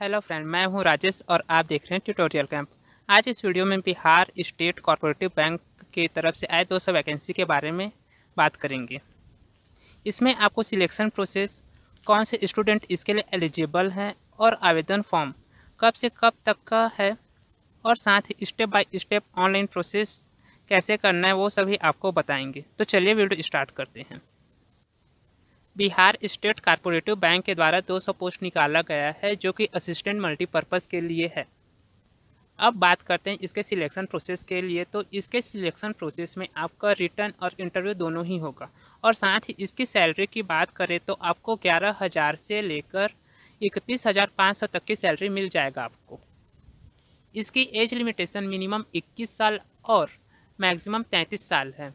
hello friend मैं हूं राजेश और आप देख रहे हैं ट्यूटोरियल कैंप आज इस वीडियो में बिहार स्टेट कॉरपोरेटिव बैंक की तरफ से आए 200 वैकेंसी के बारे में बात करेंगे इसमें आपको सिलेक्शन प्रोसेस कौन से स्टूडेंट इसके लिए एलिजिबल हैं और आवेदन फॉर्म कब से कब तक का है और साथ ही step by step online process कैसे करना है वो सभी आपको बताएंगे तो चलिए वीडियो स्टार्ट करते हैं बिहार स्टेट कारपोरेटिव बैंक के द्वारा 200 पोस्ट निकाला गया है जो कि असिस्टेंट मल्टीपर्पज़ के लिए है अब बात करते हैं इसके सिलेक्शन प्रोसेस के लिए तो इसके सिलेक्शन प्रोसेस में आपका रिटर्न और इंटरव्यू दोनों ही होगा और साथ ही इसकी सैलरी की बात करें तो आपको ग्यारह हज़ार से लेकर इकतीस हज़ार पाँच सौ तक की सैलरी मिल जाएगा आपको इसकी एज लिमिटेशन मिनिमम इक्कीस साल और मैक्सिमम तैंतीस साल है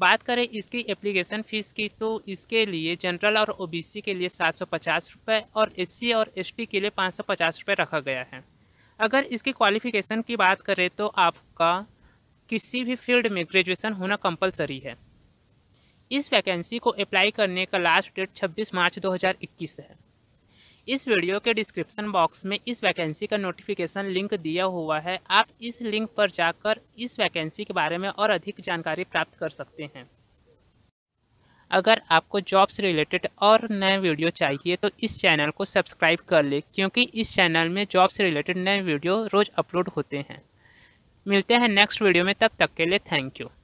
बात करें इसकी एप्लीकेशन फ़ीस की तो इसके लिए जनरल और ओबीसी के लिए सात सौ पचास रुपये और एस और एस के लिए पाँच सौ पचास रुपये रखा गया है अगर इसकी क्वालिफ़िकेशन की बात करें तो आपका किसी भी फील्ड में ग्रेजुएसन होना कंपलसरी है इस वैकेंसी को अप्लाई करने का लास्ट डेट 26 मार्च 2021 है इस वीडियो के डिस्क्रिप्शन बॉक्स में इस वैकेंसी का नोटिफिकेशन लिंक दिया हुआ है आप इस लिंक पर जाकर इस वैकेंसी के बारे में और अधिक जानकारी प्राप्त कर सकते हैं अगर आपको जॉब से रिलेटेड और नए वीडियो चाहिए तो इस चैनल को सब्सक्राइब कर लें क्योंकि इस चैनल में जॉब से रिलेटेड नए वीडियो रोज़ अपलोड होते हैं मिलते हैं नेक्स्ट वीडियो में तब तक के लिए थैंक यू